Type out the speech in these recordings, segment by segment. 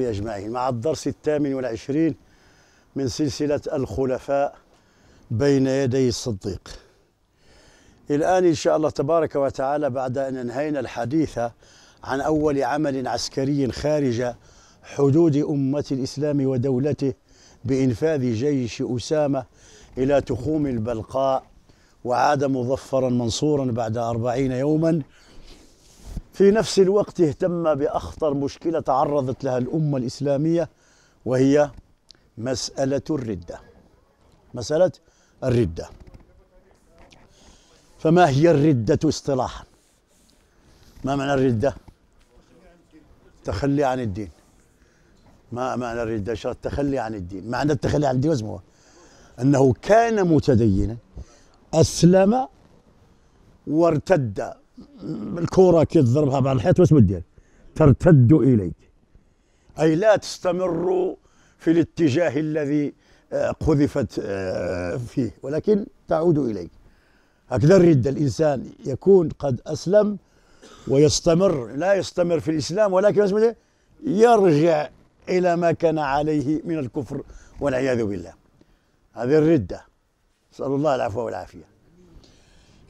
الصحابة أجمعين مع الدرس الثامن والعشرين من سلسلة الخلفاء بين يدي الصديق الآن إن شاء الله تبارك وتعالى بعد أن أنهينا الحديث عن أول عمل عسكري خارج حدود أمة الإسلام ودولته بإنفاذ جيش أسامة إلى تخوم البلقاء وعاد مظفرا منصورا بعد أربعين يوما في نفس الوقت اهتم باخطر مشكله تعرضت لها الامه الاسلاميه وهي مساله الرده مساله الرده فما هي الرده اصطلاحا ما معنى الرده التخلي عن الدين ما معنى الردة شر التخلي عن الدين معنى التخلي عن الدين اسمه أنه كان متدينا أسلم وارتد الكوره كي تضربها بعض الحيط واش مدير ترتد اليك اي لا تستمر في الاتجاه الذي آه، قذفت آه، فيه ولكن تعود اليك هكذا الردة الإنسان يكون قد أسلم ويستمر لا يستمر في الإسلام ولكن يرجع إلى ما كان عليه من الكفر والعياذ بالله هذه الردة نسأل الله العفو والعافية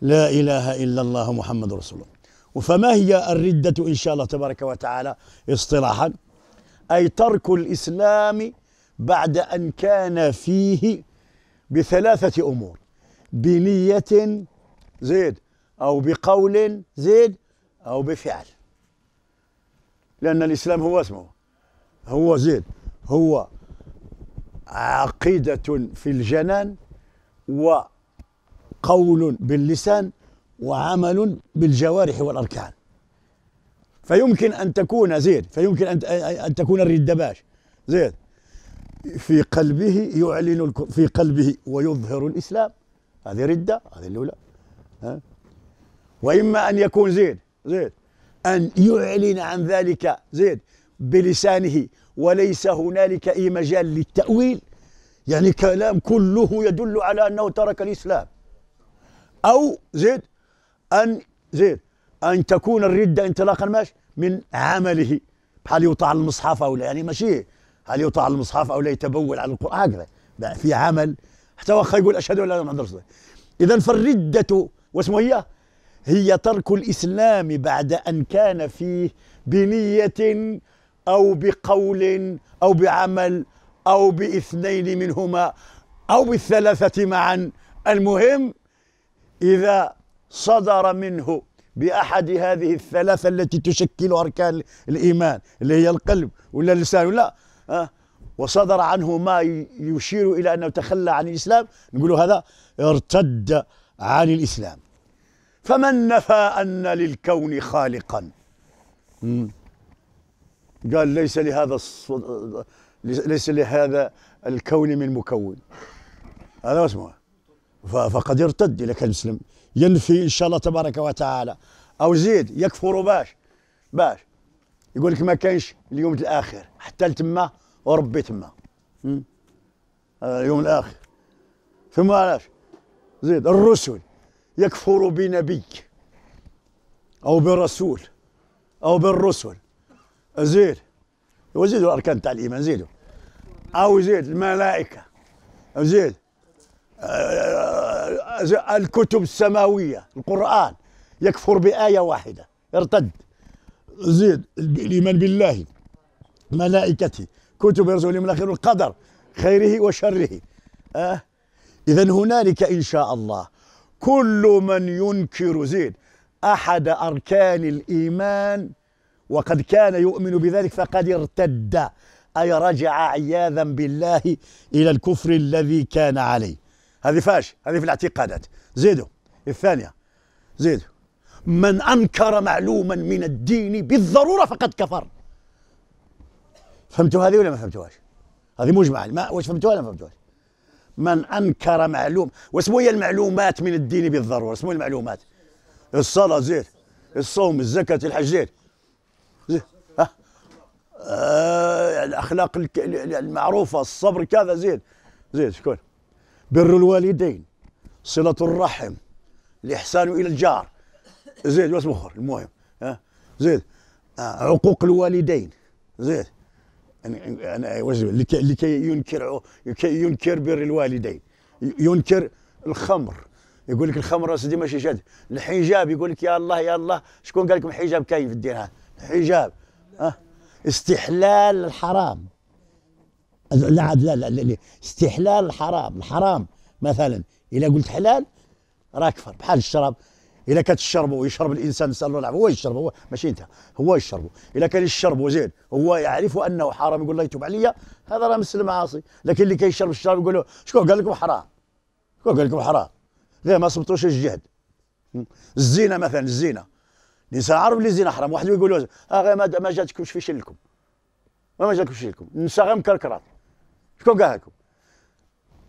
لا إله إلا الله محمد رسول الله فما هي الردة إن شاء الله تبارك وتعالى اصطلاحا أي ترك الإسلام بعد أن كان فيه بثلاثة أمور بنية زيد أو بقول زيد أو بفعل لأن الإسلام هو اسمه هو زيد هو عقيدة في الجنان و قول باللسان وعمل بالجوارح والأركان فيمكن أن تكون زيد فيمكن أن أن تكون الردباش زيد في قلبه يعلن في قلبه ويظهر الإسلام هذه ردة هذه الأولى ها وإما أن يكون زيد زيد أن يعلن عن ذلك زيد بلسانه وليس هنالك أي مجال للتأويل يعني كلام كله يدل على أنه ترك الإسلام أو زيد أن زيد أن تكون الردة انطلاقا ماشي من عمله بحال يوطى على المصحف أو لا يعني ماشي هل يوطى على المصحف أو لا يتبول على القرآن هكذا في عمل حتى واخا يقول أشهد أن لا إله إلا الله إذا فالردة واسمه هي هي ترك الإسلام بعد أن كان فيه بنية أو بقول أو بعمل أو باثنين منهما أو بالثلاثة معا المهم إذا صدر منه بأحد هذه الثلاثة التي تشكل أركان الإيمان اللي هي القلب ولا اللسان ولا أه وصدر عنه ما يشير إلى أنه تخلى عن الإسلام نقول هذا ارتد عن الإسلام فمن نفى أن للكون خالقا قال ليس لهذا الصد... ليس لهذا الكون من مكون هذا اسمه فقد ارتد كان المسلم ينفي ان شاء الله تبارك وتعالى او زيد يكفر باش باش يقول لك ما كانش اليوم الاخر حتى لتما وربي تما اليوم الاخر ثم علاش زيد الرسل يكفر بنبي او برسول او بالرسل زيد وزيدوا الاركان تاع الايمان زيدوا او زيد الملائكه زيد الكتب السماوية القرآن يكفر بآية واحدة ارتد زيد الإيمان بالله ملائكته كتب يرزق من الأخير القدر خيره وشره أه؟ إذا هنالك إن شاء الله كل من ينكر زيد أحد أركان الإيمان وقد كان يؤمن بذلك فقد ارتد أي رجع عياذا بالله إلى الكفر الذي كان عليه هذه فاش هذه في الاعتقادات زيدوا الثانية زيدوا من أنكر معلوما من الدين بالضرورة فقد كفر فهمتوا هذه ولا ما فهمتوهاش هذه مجمعة ما واش فهمتوها ولا ما فهمتوهاش من أنكر معلوم واسمو هي المعلومات من الدين بالضرورة اسمو المعلومات الصلاة زيد الصوم الزكاة الحج زيد آه الأخلاق المعروفة الصبر كذا زيد زيد شكون بر الوالدين صلة الرحم الإحسان إلى الجار زيد واسم اخر المهم ها زيد آه، عقوق الوالدين زيد أنا يعني، يعني، يعني، أنا لكي, لكي ينكر لكي ينكر بر الوالدين ينكر الخمر يقول لك الخمر سيدي ماشي شاد الحجاب يقول لك يا الله يا الله شكون قال لكم الحجاب كاين في الدين هذا الحجاب ها استحلال الحرام لا لا لا لا استحلال الحرام الحرام مثلا اذا قلت حلال راه كفر بحال الشراب الا كتشربه ويشرب الانسان نسال الله العافيه نعم. هو يشرب هو ماشي انت هو يشرب الا كان يشرب زين هو يعرف انه حرام يقول الله يتوب عليا هذا راه مسلم عاصي لكن اللي كيشرب الشراب يقول له شكون قال لكم حرام شكون قال لكم حرام غير ما صبتوش الجهد الزينه مثلا الزينه الانسان عارف اللي الزينه حرام واحد يقول له اه غير ما جاتكمش في شلكم ما جاتكمش في شلكم النساء غير مكركرات شكون قال لكم؟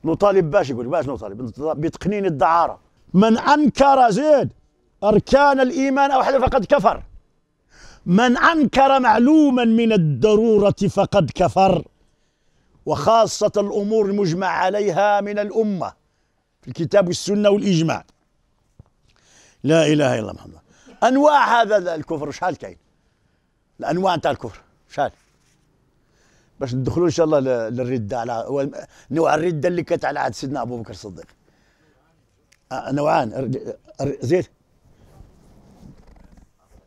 نطالب باش يقول باش نطالب بتقنين الدعاره من انكر زيد اركان الايمان او حلف فقد كفر من انكر معلوما من الضروره فقد كفر وخاصه الامور المجمع عليها من الامه في الكتاب والسنه والاجماع لا اله الا محمد انواع هذا الكفر شحال كاين الانواع نتاع الكفر شحال باش ندخلوا ان شاء الله للرده على نوع الرده اللي كانت على عهد سيدنا ابو بكر الصديق آه، نوعان زيد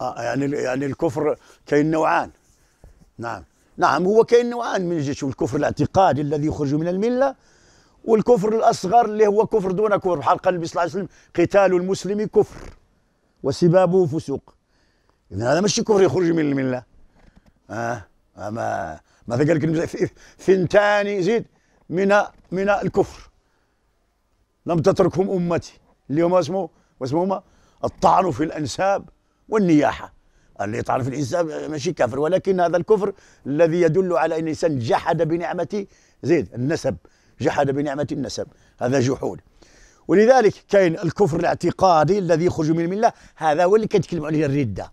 آه، يعني يعني الكفر كاين نوعان نعم نعم هو كاين نوعان من الجيش الكفر الاعتقادي الذي يخرج من المله والكفر الاصغر اللي هو كفر دون كفر بحال قال النبي صلى الله عليه وسلم قتال المسلم كفر وسبابه فسوق اذا هذا ماشي كفر يخرج من المله اه اما ماذا قال لك ثنتان زيد من من الكفر لم تتركهم امتي اليوم اسمه واسمهما الطعن في الانساب والنياحه اللي يطعن في الانساب ماشي كافر ولكن هذا الكفر الذي يدل على ان الانسان جحد بنعمه زيد النسب جحد بنعمه النسب هذا جحود ولذلك كاين الكفر الاعتقادي الذي يخرج من المله هذا هو اللي كتكلم عليه الرده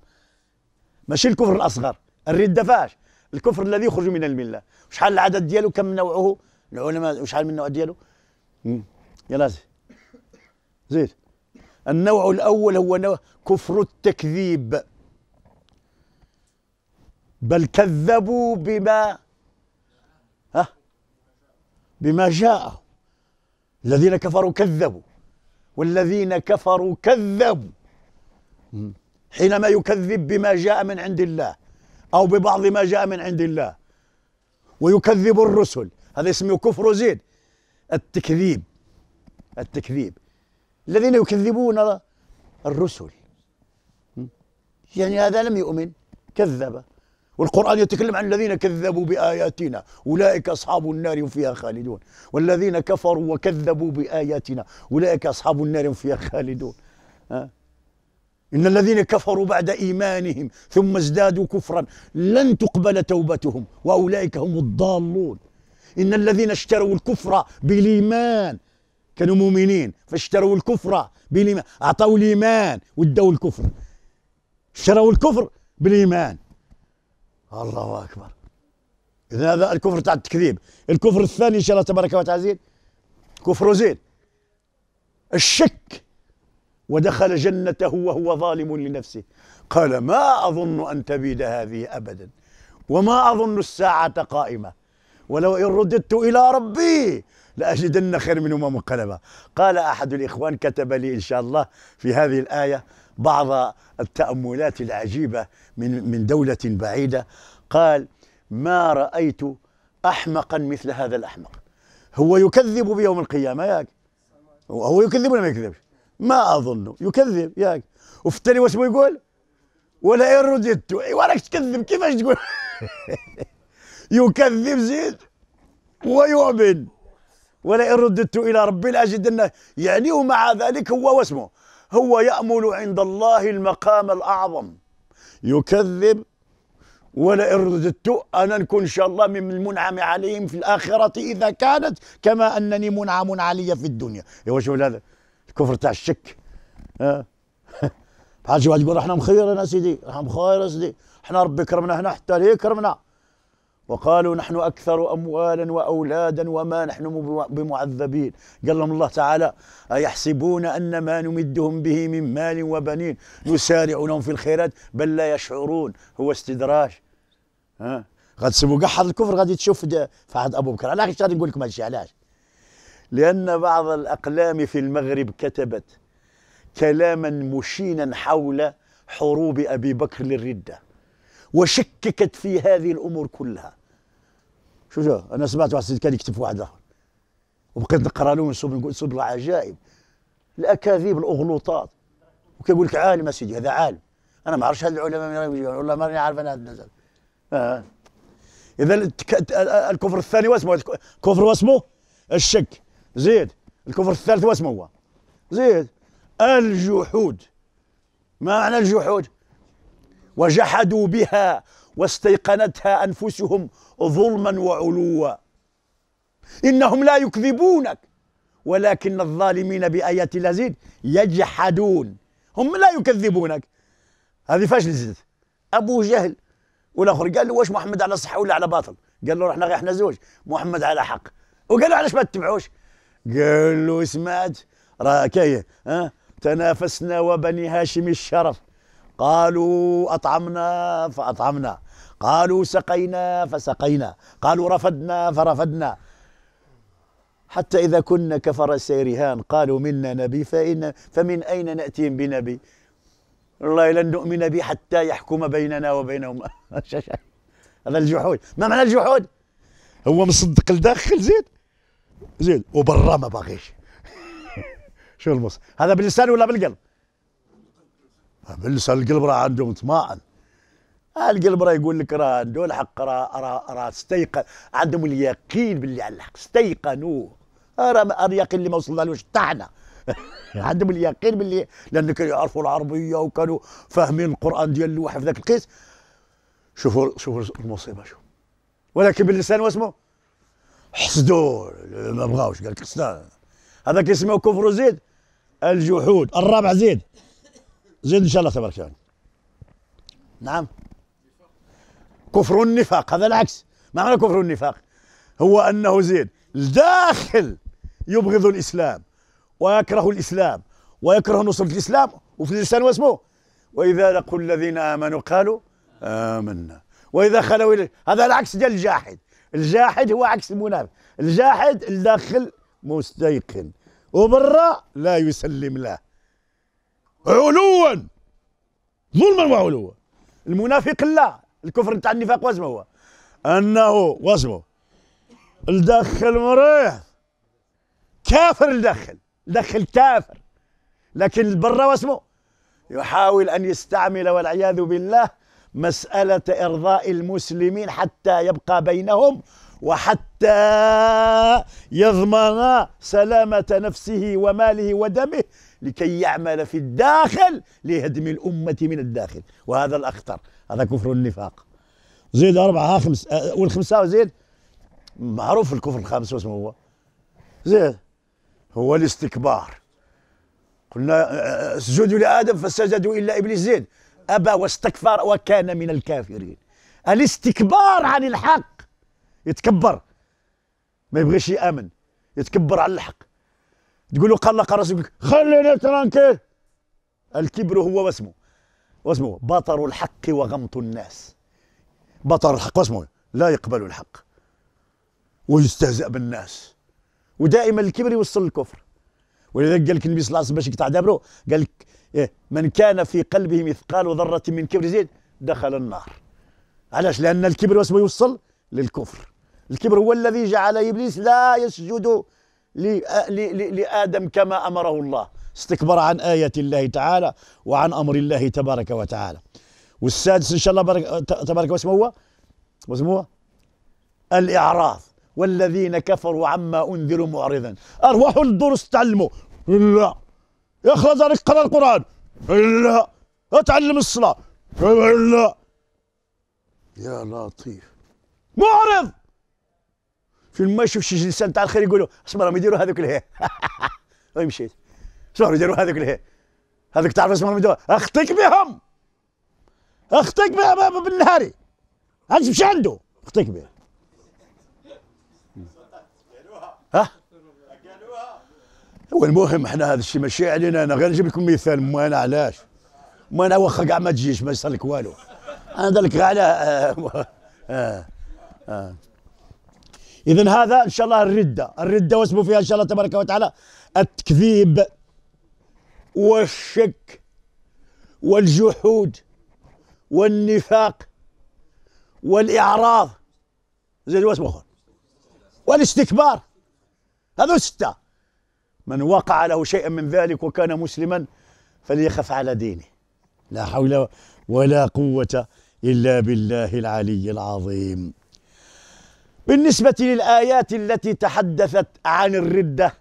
ماشي الكفر الاصغر الرده فاش الكفر الذي يخرج من المله وشحال العدد ديالو كم نوعه العلماء وشحال من النوع ديالو يلا زيد زيد النوع الاول هو نوع كفر التكذيب بل كذبوا بما ها بما جاء الذين كفروا كذبوا والذين كفروا كذبوا حينما يكذب بما جاء من عند الله أو ببعض ما جاء من عند الله ويكذب الرسل هذا اسمه كفر زيد التكذيب التكذيب الذين يكذبون الرسل يعني هذا لم يؤمن كذب والقرآن يتكلم عن الذين كذبوا بآياتنا أولئك أصحاب النار فيها خالدون والذين كفروا وكذبوا بآياتنا أولئك أصحاب النار فيها خالدون ها إن الذين كفروا بعد إيمانهم ثم ازدادوا كفرا لن تقبل توبتهم وأولئك هم الضالون إن الذين اشتروا الكفر بالإيمان كانوا مؤمنين فاشتروا الكفر بالإيمان أعطوا الإيمان ودوا الكفر اشتروا الكفر بالإيمان الله أكبر إذا هذا الكفر تاع التكذيب الكفر الثاني إن شاء الله تبارك وتعالى كفر زين الشك ودخل جنته وهو ظالم لنفسه قال ما أظن أن تبيد هذه أبدا وما أظن الساعة قائمة ولو إن رددت إلى ربي لأجدن خير منهما منقلبا قال أحد الإخوان كتب لي إن شاء الله في هذه الآية بعض التأملات العجيبة من من دولة بعيدة قال ما رأيت أحمقا مثل هذا الأحمق هو يكذب بيوم القيامة ياك هو يكذب ولا ما يكذبش ما اظنه يكذب ياك وفي التالي واش يقول ولا ان إيه رددت إيه، وراك تكذب كيفاش تقول يكذب زيد ويؤمن ولئن إيه رددت الى ربي لاجدن يعني ومع ذلك هو واسمه هو يامل عند الله المقام الاعظم يكذب ولئن رددت انا نكون ان شاء الله من المنعم عليهم في الاخره اذا كانت كما انني منعم علي في الدنيا ايوا شوف هذا كفر تاع الشك أه؟ شي واحد يقول احنا مخيرين يا سيدي احنا مخير يا سيدي احنا ربي كرمنا هنا حتى ليه كرمنا وقالوا نحن اكثر اموالا واولادا وما نحن بمعذبين قال لهم الله تعالى ايحسبون ان ما نمدهم به من مال وبنين نسارع لهم في الخيرات بل لا يشعرون هو استدراج ها غتسبوا قحط الكفر غادي تشوف في عهد ابو بكر علاش غادي نقول لكم هادشي علاش لأن بعض الأقلام في المغرب كتبت كلاما مشينا حول حروب أبي بكر للردة وشككت في هذه الأمور كلها شو شو أنا سمعت واحد كان يكتب واحد آخر وبقيت نقرا له نقول نسوب العجائب الأكاذيب الأغلوطات وكيقول لك عالم أسيدي هذا عالم أنا ما عرفش هذا العلماء والله ماني عارف أنا هذا النزل آه. إذا الكفر الثاني واسمه كفر واسمه الشك زيد الكفر الثالث واسمه هو زيد الجحود ما معنى الجحود وجحدوا بها واستيقنتها أنفسهم ظلما وعلوا إنهم لا يكذبونك ولكن الظالمين بآيات الله زيد يجحدون هم لا يكذبونك هذه فاشل زيد أبو جهل والآخر قال له واش محمد على صحة ولا على باطل قال له احنا احنا زوج محمد على حق وقال له علاش ما تتبعوش قال له سمعت راه كاين أه؟ تنافسنا وبني هاشم الشرف قالوا أطعمنا فأطعمنا قالوا سقينا فسقينا قالوا رفدنا فرفدنا حتى إذا كنا كفرس رهان قالوا منا نبي فإن فمن أين نأتيهم بنبي والله لن نؤمن به حتى يحكم بيننا وبينهم هذا الجحود ما معنى الجحود هو مصدق لداخل زيد زين وبرا ما باغيش شو المص هذا باللسان ولا بالقلب؟ آه، باللسان القلب راه عندهم طماعن آه، القلب راه يقول لك راه عنده الحق راه راه راه استيقن عندهم اليقين باللي على الحق استيقنوه آه، راه اليقين اللي ما وصلنالوش حتى احنا عندهم اليقين باللي لان كانوا يعرفوا العربيه وكانوا فاهمين القران ديال الواحد في ذاك القيس شوفوا شوفوا المصيبه شوف ولكن باللسان واسمه حسدوه ما بغاوش قال لك حسدان هذا كيسميو كفر زيد الجحود الرابع زيد زيد ان شاء الله تبارك الله نعم كفر النفاق هذا العكس ما معنى كفر النفاق هو انه زيد الداخل يبغض الاسلام ويكره الاسلام ويكره نصرة الاسلام وفي اللسان واسمه واذا لقوا الذين امنوا قالوا امنا واذا خلوا هذا العكس ديال الجاحد الجاحد هو عكس المنافق الجاحد الداخل مستيقن وبرا لا يسلم له علوا ظلما وعلوا المنافق لا الكفر تاع النفاق واسمه هو انه واسمه الداخل مريح كافر الداخل الداخل كافر لكن برا واسمه يحاول ان يستعمل والعياذ بالله مسألة إرضاء المسلمين حتى يبقى بينهم وحتى يضمن سلامة نفسه وماله ودمه لكي يعمل في الداخل لهدم الأمة من الداخل وهذا الأخطر هذا كفر النفاق زيد أربعة خمس آه، والخمسة زيد معروف الكفر الخامس اسمه هو زيد هو الاستكبار قلنا آه، آه، اسجدوا لآدم فسجدوا إلا إبليس زيد أبى واستكبر وكان من الكافرين الاستكبار عن الحق يتكبر ما يبغيش يامن يتكبر على الحق تقول له قلق راسك خلينا ترانكي الكبر هو واسمه واسمه بطر الحق وغمط الناس بطر الحق واسمه لا يقبل الحق ويستهزأ بالناس ودائما الكبر يوصل للكفر ولذلك قال لك النبي صلى الله عليه وسلم باش يقطع دابره قال لك إيه، من كان في قلبه مثقال ذرة من كبر زيد دخل النار علاش لأن الكبر واش يوصل للكفر الكبر هو الذي جعل إبليس لا يسجد لآدم كما أمره الله استكبر عن آية الله تعالى وعن أمر الله تبارك وتعالى والسادس إن شاء الله بارك تبارك واسمه هو واسمه هو الإعراض والذين كفروا عما أنذروا معرضا أروحوا الدروس تعلموا لا خلاص عليك قرا القران لا اتعلم الصلاه لا يا لطيف معرض فين ما يشوف شي لسان تاع الخير يقولوا اسمع راهم يديروا هذوك لهيه مشيت اسمع يديروا هذوك لهيه هذوك تعرف اسمهم يديروا اخطيك بهم اخطيك بهم بالنهاري عاد مشي عنده اخطيك بها ها والمهم احنا هذا الشيء ماشي علينا انا غير نجيب لكم مثال ما انا علاش ما انا واخا كاع ما تجيش ما يصير لك والو انا دار لك غير على آه آه آه اذا هذا ان شاء الله الرده الرده واسمه فيها ان شاء الله تبارك وتعالى التكذيب والشك والجحود والنفاق والاعراض زيد واسمه اخر والاستكبار هذو سته من وقع له شيئا من ذلك وكان مسلما فليخف على دينه لا حول ولا قوة إلا بالله العلي العظيم بالنسبة للآيات التي تحدثت عن الردة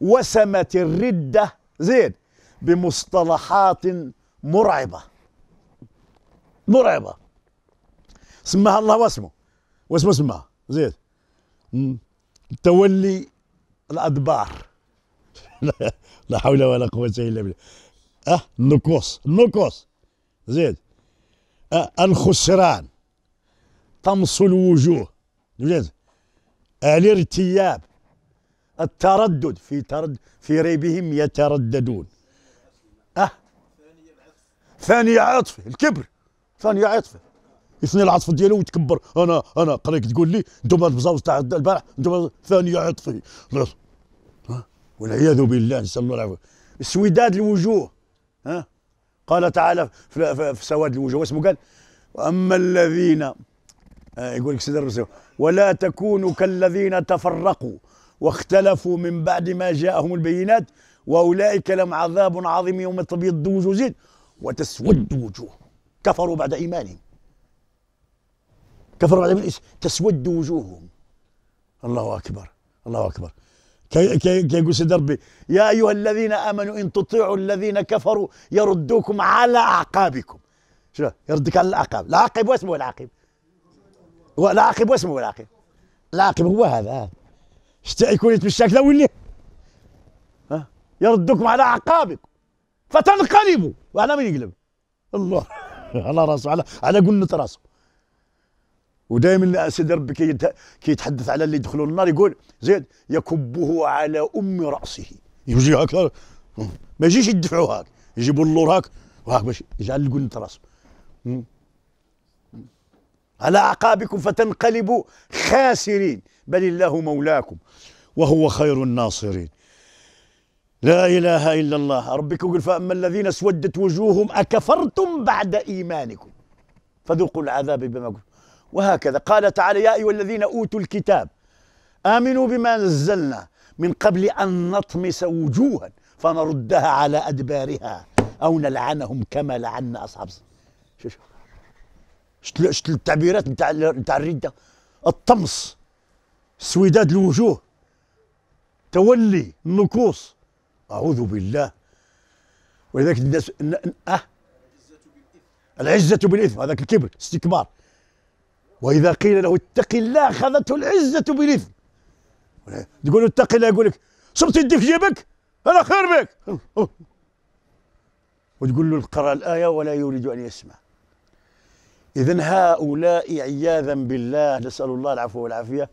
وسمت الردة زين بمصطلحات مرعبة مرعبة سماها الله واسمه واسمه سمها زين تولي الأدبار لا حول ولا قوه الا بالله اه النقوص النقوص زيد أه الخسران طمس الوجوه زيد الارتياب التردد في ترد في ريبهم يترددون اه ثاني عطف الكبر ثاني عطف يثني العطف ديالو ويتكبر انا انا قريك تقول لي انتم البزاوز تاع البارح انتم ثاني عطفي والعياذ بالله نسال الله العافيه سوداد الوجوه ها قال تعالى في, في سواد الوجوه واسمه قال واما الذين آه، يقول لك الرسول ولا تكونوا كالذين تفرقوا واختلفوا من بعد ما جاءهم البينات واولئك لهم عذاب عظيم يوم تبيض وجوه وتسود وجوه كفروا بعد ايمانهم كفروا بعد ايمانهم تسود وجوههم الله اكبر الله اكبر كي كي كيقول سيدي ربي يا ايها الذين امنوا ان تطيعوا الذين كفروا يردوكم على اعقابكم شنو يردك على الاعقاب العاقب واسمه العاقب العاقب واسمه العاقب العاقب هو هذا آه. شتا يكون يتمشى كذا ويلي ها يردكم على اعقابكم فتنقلبوا وعلى من يقلب الله على راسه على على قنة راسه ودائما سيد ربي كي يتحدث على اللي يدخلوا النار يقول زيد يكبه على ام راسه يجي هكا ما يجيش يدفعوا هاك يجيبوا اللور هاك وهاك باش يقول انت راسه على اعقابكم فتنقلبوا خاسرين بل الله مولاكم وهو خير الناصرين لا اله الا الله ربك يقول فاما الذين اسودت وجوههم اكفرتم بعد ايمانكم فذوقوا العذاب بما قلت وهكذا قال تعالى يا أيها الذين أوتوا الكتاب آمنوا بما نزلنا من قبل أن نطمس وجوها فنردها على أدبارها أو نلعنهم كما لعنا أصحاب شو شو شو التعبيرات نتاع نتاع الردة الطمس سويداد الوجوه تولي النكوص أعوذ بالله ولذلك الناس أه العزة بالإثم هذاك الكبر استكبار واذا قيل له اتق الله اخذته العزه بالاثم تقول له اتق الله يقول لك صرت يدي في جيبك انا خير بك وتقول له اقرا الايه ولا يريد ان يسمع اذا هؤلاء عياذا بالله نسال الله العفو والعافيه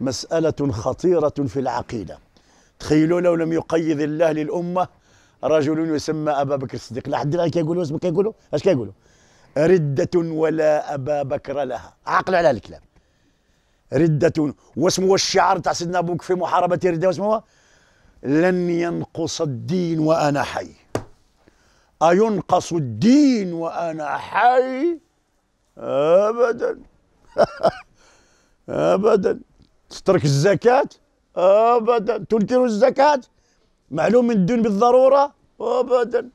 مساله خطيره في العقيده تخيلوا لو لم يقيد الله للامه رجل يسمى ابا بكر الصديق لحد الان كيقولوا اسمه كيقولوا اش كيقولوا ردة ولا أبا بكر لها عقل على الكلام ردة واسمه الشعار تاع سيدنا أبوك في محاربة ردة واسمه لن ينقص الدين وأنا حي أينقص الدين وأنا حي أبدا أبدا تترك الزكاة أبدا تنكر الزكاة معلوم من الدين بالضرورة أبدا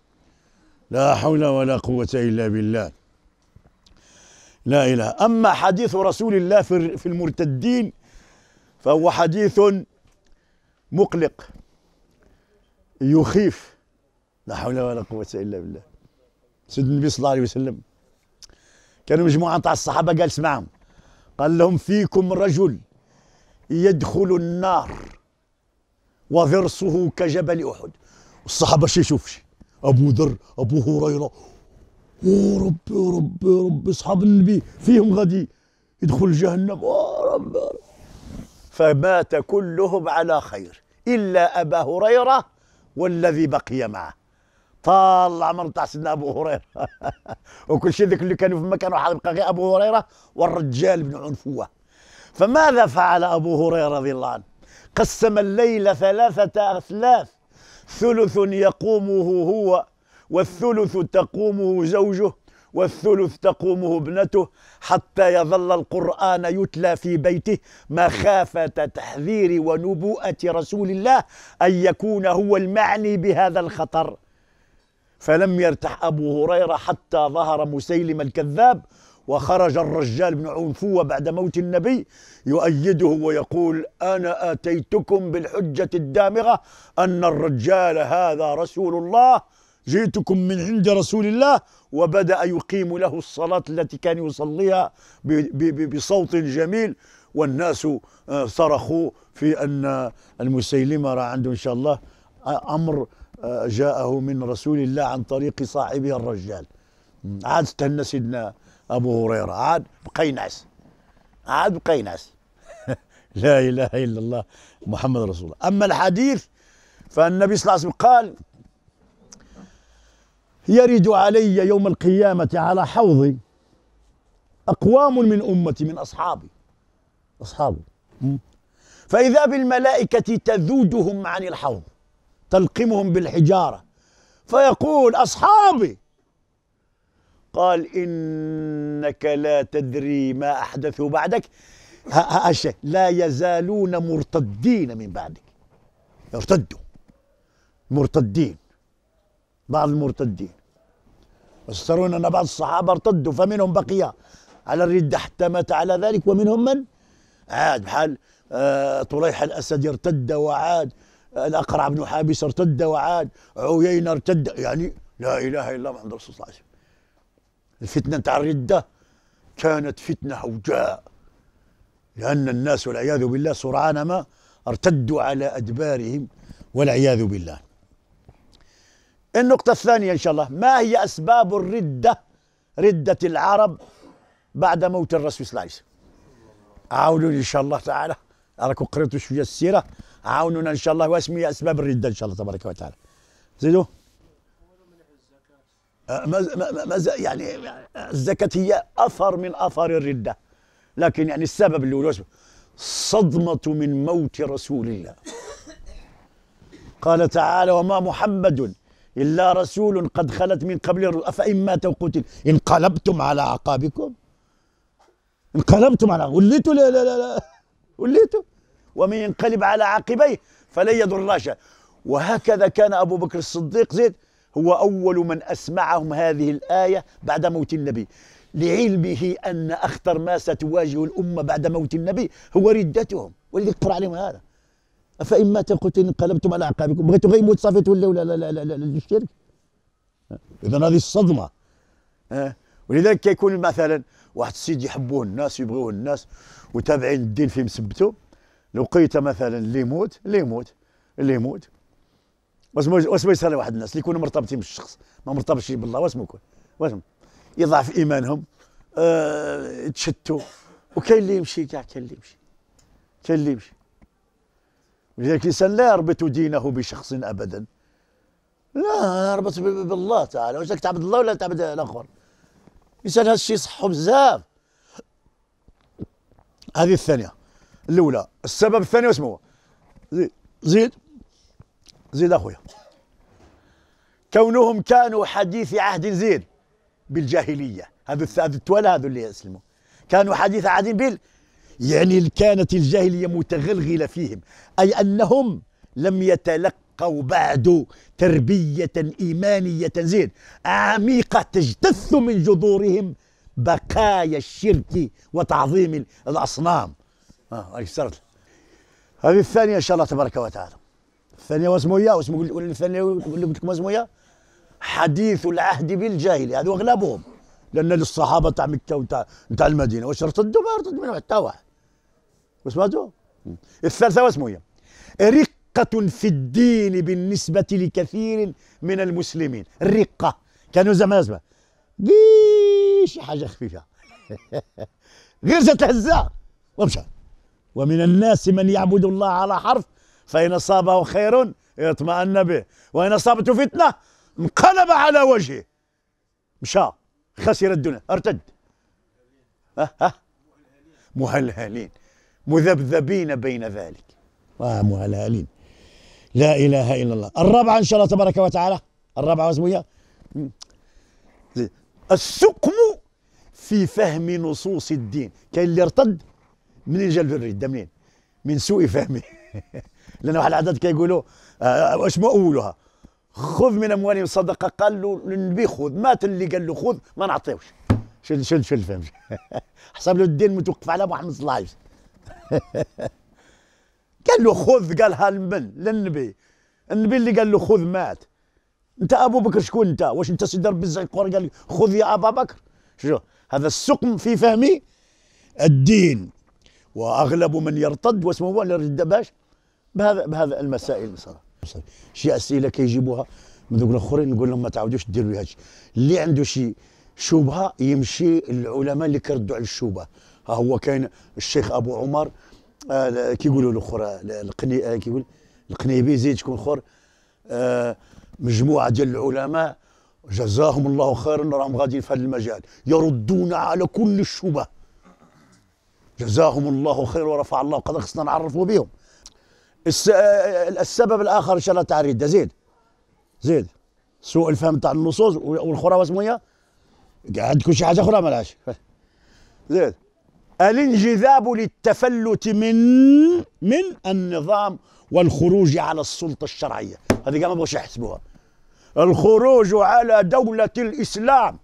لا حول ولا قوة إلا بالله لا إله أما حديث رسول الله في المرتدين فهو حديث مقلق يخيف لا حول ولا قوة إلا بالله سيدنا النبي صلى الله عليه وسلم كانوا مجموعة تاع الصحابة قال اسمعهم قال لهم فيكم رجل يدخل النار وضرسه كجبل أحد الصحابة شي يشوف شي أبو ذر أبو هريرة يا ربي يا رب يا اصحاب النبي فيهم غادي يدخل جهنم يا ربي فمات كلهم على خير الا ابا هريره والذي بقي معه طال العمر تاع سيدنا ابو هريره وكل شيء ذاك اللي كانوا في مكان واحد بقى غير ابو هريره والرجال بن عنفوه فماذا فعل ابو هريره رضي الله عنه قسم الليل ثلاثه اثلاث ثلث يقومه هو والثلث تقومه زوجه والثلث تقومه ابنته حتى يظل القرآن يتلى في بيته مخافة تحذير ونبوءة رسول الله أن يكون هو المعني بهذا الخطر فلم يرتح أبو هريرة حتى ظهر مسيلم الكذاب وخرج الرجال بن عنفوة بعد موت النبي يؤيده ويقول أنا آتيتكم بالحجة الدامغة أن الرجال هذا رسول الله جئتكم من عند رسول الله وبدأ يقيم له الصلاة التي كان يصليها بصوت جميل والناس آه، صرخوا في أن المسيلمة راه عنده إن شاء الله آه، أمر آه، جاءه من رسول الله عن طريق صاحبه الرجال عاد استنى سيدنا أبو هريرة عاد بقى ينعس عاد بقى ينعس لا إله إلا الله محمد رسول الله أما الحديث فالنبي صلى الله عليه وسلم قال يرد علي يوم القيامة على حوضي أقوام من أمتي من أصحابي أصحابي فإذا بالملائكة تذودهم عن الحوض تلقمهم بالحجارة فيقول أصحابي قال إنك لا تدري ما أحدث بعدك هأشي لا يزالون مرتدين من بعدك يرتدوا مرتدين بعض المرتدين بس أن بعض الصحابة ارتدوا فمنهم بقي على الردة حتى مات على ذلك ومنهم من عاد بحال آه طليح الأسد ارتد وعاد آه، الأقرع بن حابس ارتد وعاد عيينة ارتد يعني لا إله إلا محمد رسول الله الفتنة نتاع الردة كانت فتنة هوجاء لأن الناس والعياذ بالله سرعان ما ارتدوا على أدبارهم والعياذ بالله النقطة الثانية إن شاء الله ما هي أسباب الردة ردة العرب بعد موت الرسول صلى الله عليه وسلم عاونوني إن شاء الله تعالى راكم قريتوا شوية السيرة عاونونا إن شاء الله واسمي أسباب الردة إن شاء الله تبارك وتعالى زيدوا أه، ما يعني الزكاة هي أثر من آثار الردة لكن يعني السبب اللي هو صدمة من موت رسول الله قال تعالى وما محمد إلا رسول قد خلت من قبل أفإن مات وقتل انقلبتم على أعقابكم انقلبتم على وليتوا لا لا لا, وليتوا ومن ينقلب على عقبيه فلن يضر شيئا وهكذا كان أبو بكر الصديق زيد هو أول من أسمعهم هذه الآية بعد موت النبي لعلمه أن أخطر ما ستواجه الأمة بعد موت النبي هو ردتهم ولذلك قرأ عليهم هذا فإما قلت انقلبتم على أعقابكم بغيتوا غير يموت صافي تولوا لا لا لا لا للشرك إذا هذه الصدمة أه؟ ولذلك كيكون مثلا واحد السيد يحبوه الناس يبغيوه الناس وتابعين الدين فيهم لو قيت مثلا اللي يموت اللي يموت اللي يموت واسمو ما يصير واحد الناس اللي يكونوا مرتبطين بالشخص ما مرتبطش بالله واسمو يكون واسمو يضعف ايمانهم آه تشتوا وكاين اللي يمشي كاع كاين اللي يمشي كاين اللي يمشي لذلك الإنسان لا يربط دينه بشخص أبدا لا يربط بالله تعالى واش تعبد الله ولا تعبد الآخر الإنسان هذا الشيء صح بزاف هذه الثانية الأولى السبب الثاني واش هو زيد زيد زيد أخويا كونهم كانوا حديث عهد زيد بالجاهلية هذو الثالث التوالى هذو اللي اسلموا كانوا حديث عهد بال يعني كانت الجاهلية متغلغلة فيهم أي أنهم لم يتلقوا بعد تربية إيمانية زين عميقة تجتث من جذورهم بقايا الشرك وتعظيم الأصنام آه صارت هذه الثانية إن شاء الله تبارك وتعالى الثانية واسمو واسمه واسمه الثانية اللي قلت لكم اسمه حديث العهد بالجاهليه هذو أغلبهم لأن للصحابة تاع مكة وتاع المدينة واش ارتدوا ما ارتدوا منهم حتى واحد وسمعتوا؟ الثالثة واسمه هي إيه؟ رقة في الدين بالنسبة لكثير من المسلمين الرقة كانوا زمان زمان شي حاجة خفيفة غير جات الهزة ومشى ومن الناس من يعبد الله على حرف فإن أصابه خير اطمأن به وإن أصابته فتنة انقلب على وجهه مشى خسر الدنيا ارتد ها ها مهلهلين مذبذبين بين ذلك ومهلهلين لا إله إلا الله الرابعة إن شاء الله تبارك وتعالى الرابعة واسمها السقم في فهم نصوص الدين كاين اللي ارتد منين جا الريد منين من سوء فهمه لان واحد العدد كيقولوا آه، واش ما اولها خذ من اموالهم صدقه قال له النبي خذ مات اللي قال له خذ ما نعطيوش شل شل شل فهم حسب له الدين متوقف على محمد صلى الله عليه وسلم قال له خذ قالها لمن للنبي النبي اللي قال له خذ مات انت ابو بكر شكون انت واش انت سيدي ربي الزقور قال خذ يا ابا بكر شو هذا السقم في فهمي الدين واغلب من يرتد واسمه هو الرد باش بهذا بهذا المسائل صراحه شي اسئله كيجيبوها من ذوك الاخرين نقول لهم ما تعاودوش ديروا هادشي اللي عنده شي شبهه يمشي العلماء اللي كيردوا على الشبهه ها هو كاين الشيخ ابو عمر آه كيقولوا الاخر القني آه كيقول القنيبي زيد شكون اخر آه مجموعه ديال العلماء جزاهم الله خيرا راهم غاديين في هذا المجال يردون على كل الشبه جزاهم الله خير ورفع الله قدر خصنا نعرفوا بهم آه، آه، السبب الاخر ان شاء الله تعريده زيد زيد سوء الفهم تاع النصوص والخرافه اسمها عندكم شي حاجه اخرى مالهاش زين الانجذاب للتفلت من من النظام والخروج على السلطه الشرعيه هذه ما بغوش يحسبوها الخروج على دوله الاسلام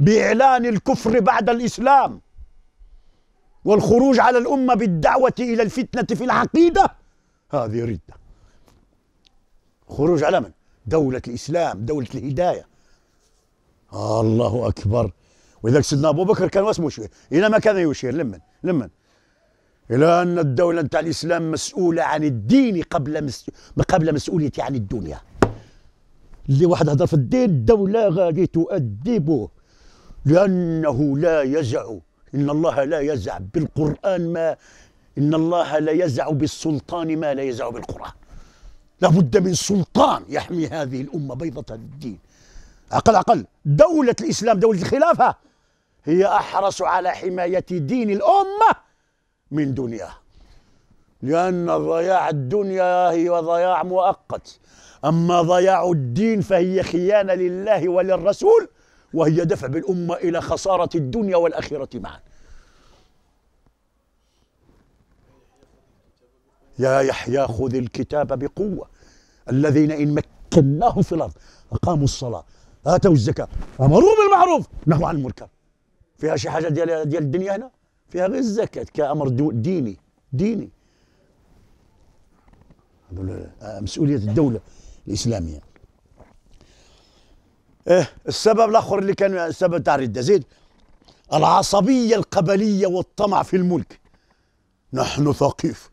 باعلان الكفر بعد الاسلام والخروج على الامه بالدعوه الى الفتنه في العقيده هذه رده خروج على من دوله الاسلام دوله الهدايه الله أكبر واذا سيدنا أبو بكر كان واسمه شيء إلى ما كان يشير لمن لمن إلى أن الدولة نتاع الإسلام مسؤولة عن الدين قبل مس... قبل مسؤولية عن الدنيا اللي واحد هضر في الدين الدولة غادي تؤدبه لأنه لا يزع إن الله لا يزع بالقرآن ما إن الله لا يزع بالسلطان ما لا يزع بالقرآن لابد من سلطان يحمي هذه الأمة بيضة الدين عقل عقل دولة الإسلام دولة الخلافة هي أحرص على حماية دين الأمة من دنيا لأن ضياع الدنيا هي ضياع مؤقت أما ضياع الدين فهي خيانة لله وللرسول وهي دفع بالأمة إلى خسارة الدنيا والآخرة معا يا يحيى خذ الكتاب بقوة الذين إن مكناهم في الأرض أقاموا الصلاة اتوا الزكاه امروا بالمعروف نهوا عن المنكر فيها شي حاجه ديال ديال الدنيا هنا فيها غير الزكاه كامر ديني ديني آه، مسؤوليه الدوله الاسلاميه إيه السبب الاخر اللي كان السبب تاع رده زيد العصبيه القبليه والطمع في الملك نحن ثقيف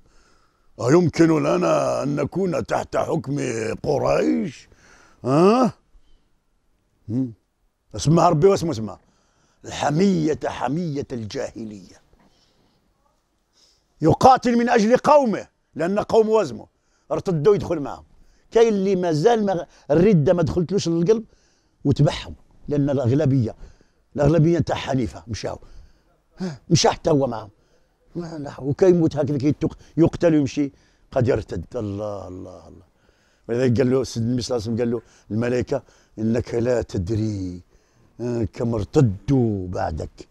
أيمكن لنا أن نكون تحت حكم قريش؟ ها؟ أه؟ اسمها ربي واسمه اسمها الحمية حمية الجاهلية يقاتل من أجل قومه لأن قومه وزمه ارتدوا يدخل معهم كاين اللي مازال ما الردة ما دخلتلوش للقلب وتبعهم لأن الأغلبية الأغلبية تاع حنيفة مشاو مشى حتى هو معهم وكيموت هكذا يقتل ويمشي قد يرتد الله الله الله ولذلك قال له سيدنا النبي صلى الله عليه وسلم قال له الملائكة إنك لا تدري آه، كم ارتدوا بعدك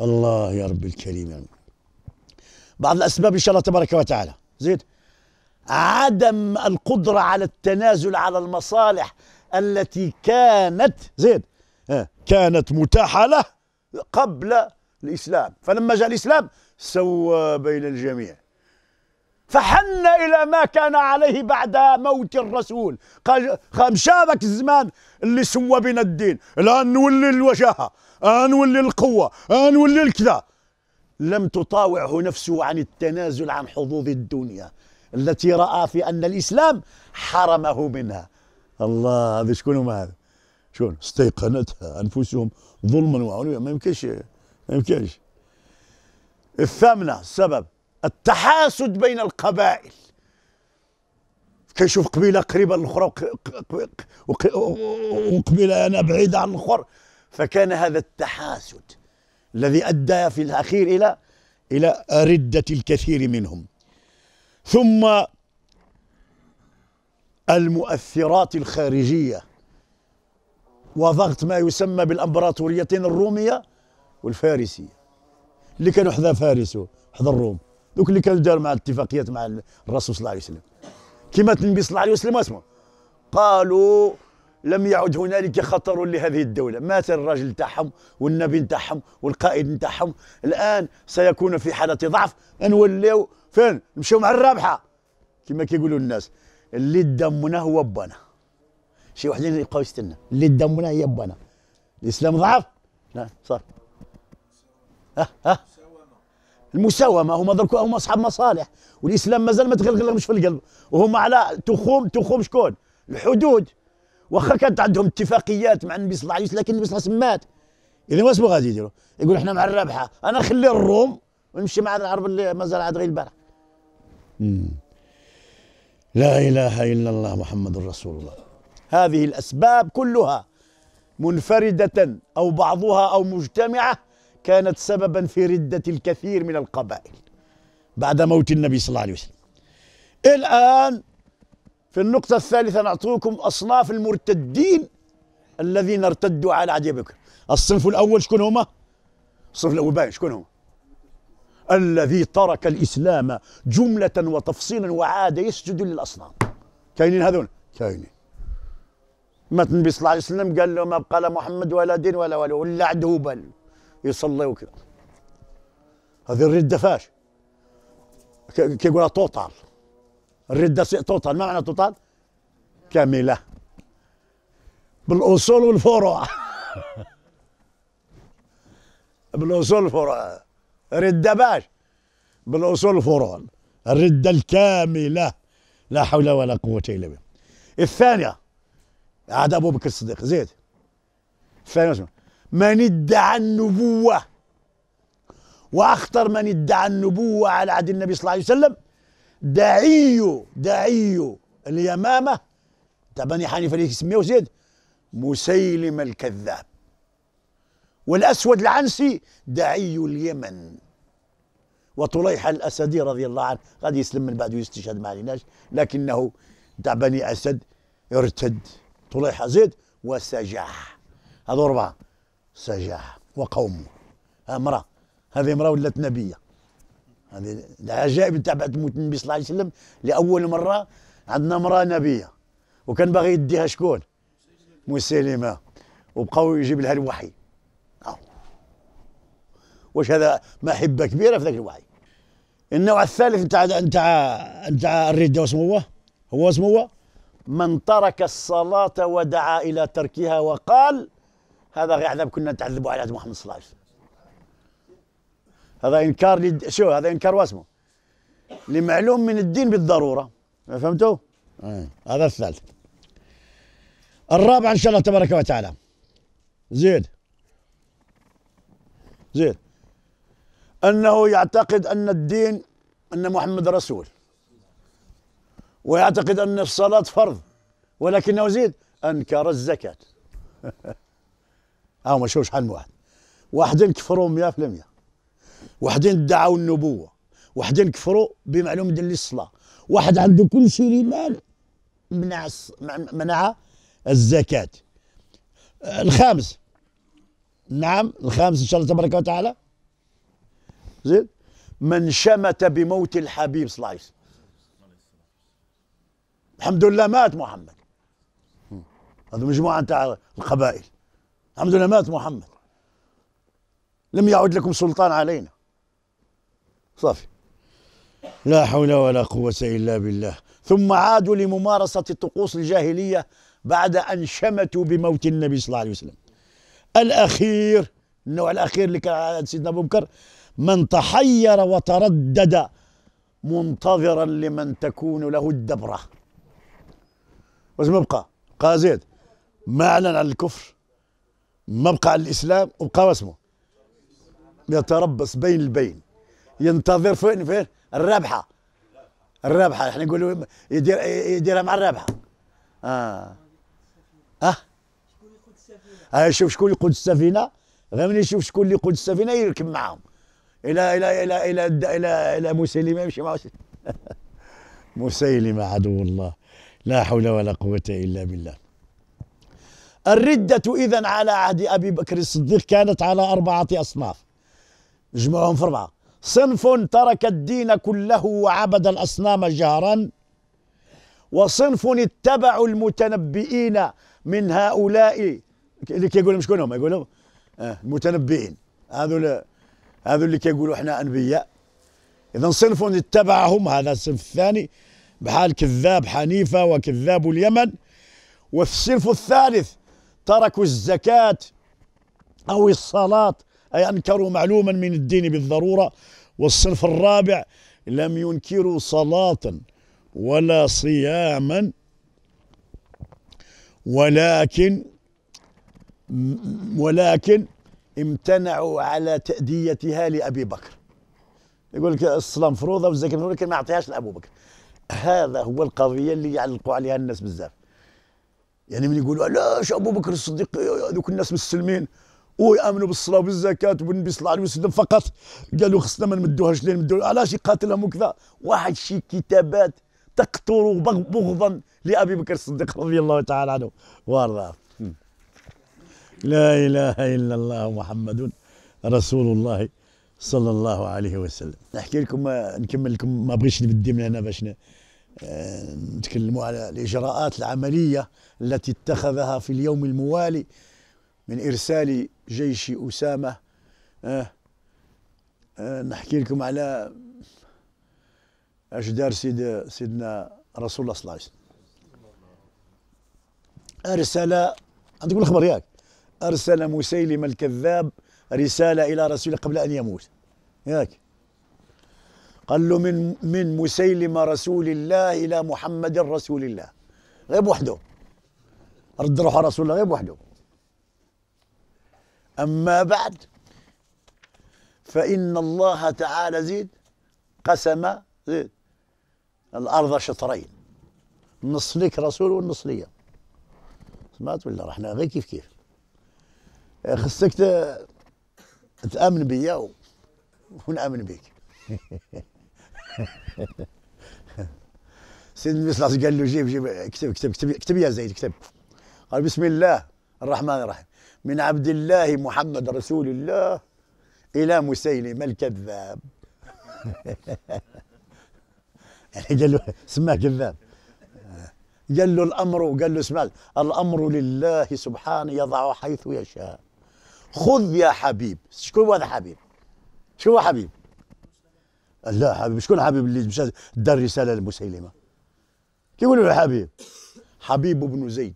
الله يا رب الكريم بعض الأسباب إن شاء الله تبارك وتعالى زيد عدم القدرة على التنازل على المصالح التي كانت زيد آه، كانت متاحة له قبل الإسلام فلما جاء الإسلام سوى بين الجميع فحن إلى ما كان عليه بعد موت الرسول قال مشابك الزمان اللي سوى بنا الدين الآن نولي الوجاهة نولي القوة نولي الكذا لم تطاوعه نفسه عن التنازل عن حظوظ الدنيا التي رأى في أن الإسلام حرمه منها الله هذا شكون هما هذا شكون استيقنتها أنفسهم ظلما وعلوا ما يمكنش ما يمكنش الثامنة السبب التحاسد بين القبائل كيشوف قبيله قريبه للاخرى وقبيله انا بعيده عن الاخر فكان هذا التحاسد الذي ادى في الاخير الى الى رده الكثير منهم ثم المؤثرات الخارجيه وضغط ما يسمى بالامبراطوريتين الروميه والفارسيه اللي كانوا حدا فارس وحدا الروم دوك اللي كانوا داروا مع الاتفاقيات مع الرسول صلى الله عليه وسلم كما النبي صلى الله عليه وسلم اسمه قالوا لم يعد هنالك خطر لهذه الدولة مات الرجل تاعهم والنبي تاعهم والقائد تاعهم الآن سيكون في حالة ضعف نوليو فين نمشيو مع الرابحة كما كيقولوا الناس اللي دمنا هو بانا شي وحدين يبقاو يستنى اللي دمنا هي بانا الإسلام ضعف لا صار ها ها المساومه هما دركوا هما اصحاب مصالح والاسلام مازال ما تغلغلهمش في القلب وهما على تخوم تخوم شكون الحدود واخا كانت عندهم اتفاقيات مع النبي صلى الله عليه وسلم لكن النبي صلى الله عليه وسلم مات اذا واسمو غادي يديروا يقول احنا مع الرابحه انا نخلي الروم ونمشي مع العرب اللي مازال عاد غير البارح لا اله الا الله محمد رسول الله هذه الاسباب كلها منفرده او بعضها او مجتمعه كانت سببا في ردة الكثير من القبائل بعد موت النبي صلى الله عليه وسلم الآن في النقطة الثالثة نعطوكم أصناف المرتدين الذين ارتدوا على عدي بكر الصنف الأول شكون هما؟ الصنف الأول باين شكون هما؟ الذي ترك الإسلام جملة وتفصيلا وعاد يسجد للأصنام كاينين هذول كاينين مات النبي صلى الله عليه وسلم قال له ما بقى لا محمد ولا دين ولا ولا ولا بل يصلي وكذا هذه الردة فاش يقولها توتال الردة توتال ما معنى توتال كاملة بالأصول والفروع بالأصول والفروع ردة باش بالأصول والفروع الردة الكاملة لا حول ولا قوة إلا بالله الثانية عاد أبو بكر الصديق زيد الثانية من ادعى النبوة وأخطر من ادعى النبوة على عهد النبي صلى الله عليه وسلم داعي داعي اليمامة تاع بني حنيفة اللي يسميه زيد مسيلم الكذاب والأسود العنسي داعي اليمن وطليحة الأسدي رضي الله عنه غادي يسلم من بعد ويستشهد ما عليناش لكنه تاع بني أسد ارتد طليحة زيد وسجاح هذو أربعة سجاح وقومه امراه هذه امراه ولات نبيه هذه العجائب تاع بعد موت النبي صلى الله عليه وسلم لاول مره عندنا امراه نبيه وكان باغي يديها شكون مسلمه وبقاو يجيب لها الوحي واش هذا محبه كبيره في ذاك الوحي النوع الثالث نتاع نتاع نتاع الرده واسمو هو هو اسمه هو من ترك الصلاه ودعا الى تركها وقال هذا غير عذاب كنا نتعذبوا على محمد صلى الله عليه وسلم هذا انكار لد... شو هذا انكار واسمه لمعلوم من الدين بالضروره فهمتوا؟ إيه. هذا الثالث الرابع ان شاء الله تبارك وتعالى زيد زيد انه يعتقد ان الدين ان محمد رسول ويعتقد ان الصلاه فرض ولكنه زيد انكر الزكاه ها ما شوف شحال من واحد واحدين كفروا 100% واحدين ادعوا النبوه واحدين كفروا بمعلومه ديال الصلاه واحد عنده كل شيء مال منع منع الزكاه الخامس نعم الخامس ان شاء الله تبارك وتعالى زين من شمت بموت الحبيب صلى الله عليه وسلم الحمد لله مات محمد هذا مجموعه تاع القبائل الحمد لله مات محمد لم يعد لكم سلطان علينا صافي لا حول ولا قوة إلا بالله ثم عادوا لممارسة الطقوس الجاهلية بعد أن شمتوا بموت النبي صلى الله عليه وسلم الأخير النوع الأخير اللي كان على سيدنا أبو بكر من تحير وتردد منتظرا لمن تكون له الدبرة واش بقى قازيد زيد ما أعلن عن الكفر ما بقى الاسلام وبقى اسمه يتربص بين البين ينتظر فين فين الرابحه الرابحه احنا نقولوا يدير يديرها مع الرابحه اه اه اه شوف شكون يقود السفينه غير من يشوف شكون اللي يقود السفينه يركب معاهم الى الى الى الى الى الى, إلى مسيلمه يمشي مع مسيلمه عدو الله لا حول ولا قوه الا بالله الردة إذا على عهد أبي بكر الصديق كانت على أربعة أصناف جمعهم في أربعة صنف ترك الدين كله وعبد الأصنام جهرا وصنف اتبعوا المتنبئين من هؤلاء اللي كيقول لهم شكون هم آه المتنبئين هذول هذول اللي كيقولوا احنا انبياء اذا صنف اتبعهم هذا الصنف الثاني بحال كذاب حنيفه وكذاب اليمن والصنف الثالث تركوا الزكاة أو الصلاة أي أنكروا معلوما من الدين بالضرورة والصنف الرابع لم ينكروا صلاة ولا صياما ولكن ولكن امتنعوا على تأديتها لأبي بكر يقول لك الصلاة مفروضة والزكاة مفروضة لكن ما أعطيهاش لأبو بكر هذا هو القضية اللي يعلقوا عليها الناس بزاف يعني من يقولوا علاش ابو بكر الصديق هذوك الناس مسلمين ويامنوا بالصلاه وبالزكاه وبالنبي صلى الله عليه وسلم فقط قالوا خصنا ما نمدوهاش لين نمدوها علاش يقاتلهم وكذا واحد شي كتابات تقتر بغضا لابي بكر الصديق رضي الله تعالى عنه وارضاه لا اله الا الله محمد رسول الله صلى الله عليه وسلم نحكي لكم نكمل لكم ما بغيتش نبدي من هنا باش آه، نتكلموا على الإجراءات العملية التي اتخذها في اليوم الموالي من إرسال جيش أسامة آه، آه، نحكي لكم على اش دار سيد سيدنا رسول الله صلى الله عليه وسلم أرسل عندك الخبر ياك أرسل مسيلم الكذاب رسالة إلى رسوله قبل أن يموت ياك قال له من من مسيلمه رسول الله الى محمد رسول الله غير بوحده رد روحه رسول الله غير بوحده اما بعد فان الله تعالى زيد قسم زيد الارض شطرين نص لك رسول والنص ليا سمعت ولا رحنا غير كيف كيف خصك تامن بيا ونامن بيك سيدنا النبي صلى الله عليه وسلم قال له جيب جيب اكتب اكتب اكتب اكتب يا زيد اكتب قال بسم الله الرحمن الرحيم من عبد الله محمد رسول الله الى مسيلم الكذاب يعني قال له سماه كذاب قال له الامر قال له اسمع الامر لله سبحانه يضع حيث يشاء خذ يا حبيب شكون هذا حبيب شو هو حبيب لا حبيب شكون حبيب اللي مشى دار رساله لمسيلمه كيقولوا له حبيب حبيب بن زيد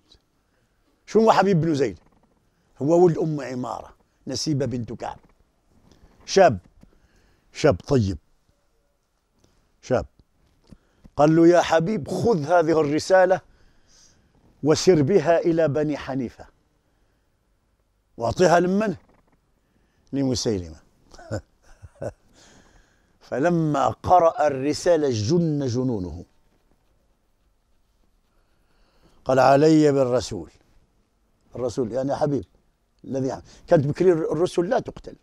شنو هو حبيب بن زيد هو ولد ام عماره نسيبه بنت كعب شاب شاب طيب شاب قال له يا حبيب خذ هذه الرساله وسر بها الى بني حنيفه واعطيها لمن لمسيلمه فلما قرأ الرسالة جن جنونه قال علي بالرسول الرسول يعني حبيب الذي كانت بكري الرسل لا تقتل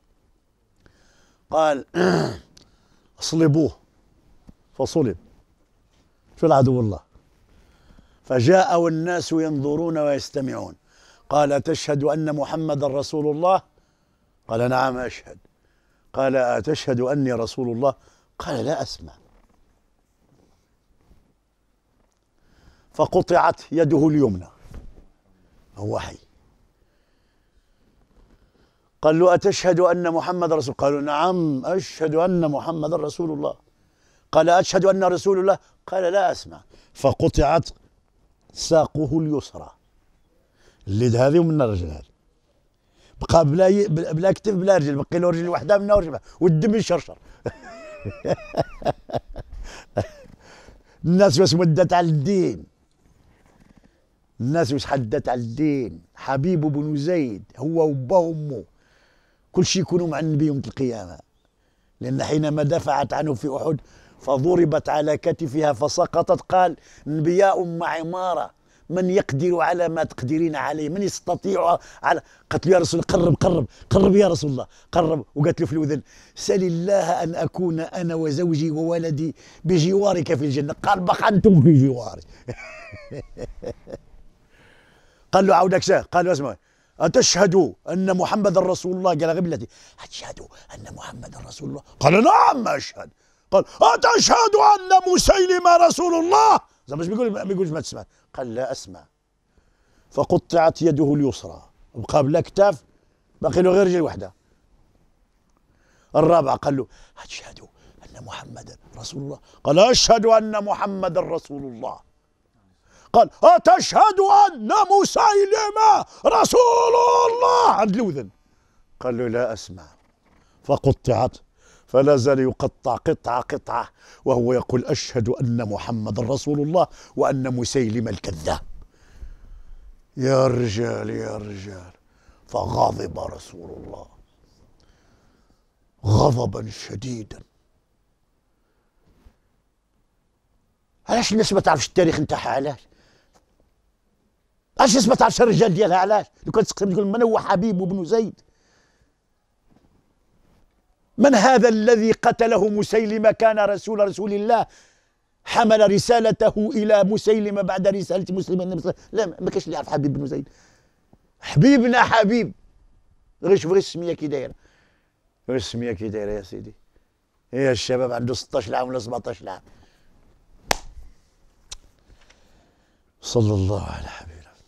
قال اصلبوه فصلب شو العدو الله فجاء والناس ينظرون ويستمعون قال تشهد أن محمد رسول الله قال نعم أشهد قال أتشهد أني رسول الله قال لا أسمع فقطعت يده اليمنى هو حي قال له أتشهد أن محمد رسول قالوا نعم أشهد أن محمد رسول الله قال أشهد أن رسول الله قال لا أسمع فقطعت ساقه اليسرى اللي هذه ومن الرجل هذه بقى بلا بلا كتف بلا رجل بقي له رجل وحده منها ورجل والدم يشرشر الناس واش مدت على الدين الناس واش حدت على الدين حبيب بن زيد هو وباه وامه كل شيء يكونوا مع النبي يوم القيامه لان حينما دافعت عنه في احد فضربت على كتفها فسقطت قال نبياء مع ام عماره من يقدر على ما تقدرين عليه من يستطيع على قالت له يا رسول الله قرب قرب قرب يا رسول الله قرب وقالت له في الأذن سل الله أن أكون أنا وزوجي وولدي بجوارك في الجنة قال بقى انتم في جواري قال له عاودك شاه قال له اسمع أتشهد أن محمد رسول الله قال غبلتي أتشهد أن محمد رسول الله قال نعم أشهد قال أتشهد أن مسيلم رسول الله زعما مش بيقول ما يقولش ما تسمع قال لا اسمع فقطعت يده اليسرى بقى بلا كتاف باقي له غير رجل وحده الرابعه قال له اشهد ان محمدا رسول الله قال اشهد ان محمدا رسول الله قال اتشهد ان مسيلمه رسول الله عند الاذن قال له لا اسمع فقطعت فلا زال يقطع قطعة قطعة وهو يقول أشهد أن محمد رسول الله وأن مسيلم الكذاب يا رجال يا رجال فغضب رسول الله غضبا شديدا علاش الناس ما تعرفش التاريخ نتاعها علاش علاش الناس ما تعرفش الرجال ديالها علاش لو كان تقول من هو حبيب وابن زيد من هذا الذي قتله مسيلمة كان رسول رسول الله حمل رسالته إلى مسيلمة بعد رسالة مسلم لا ما كاش اللي يعرف حبيب بن مسيلمة حبيبنا حبيب غير شوف غير السمية كي دايرة غير السمية كي دايرة يا سيدي يا الشباب عنده 16 عام ولا 17 عام صلى الله على حبيب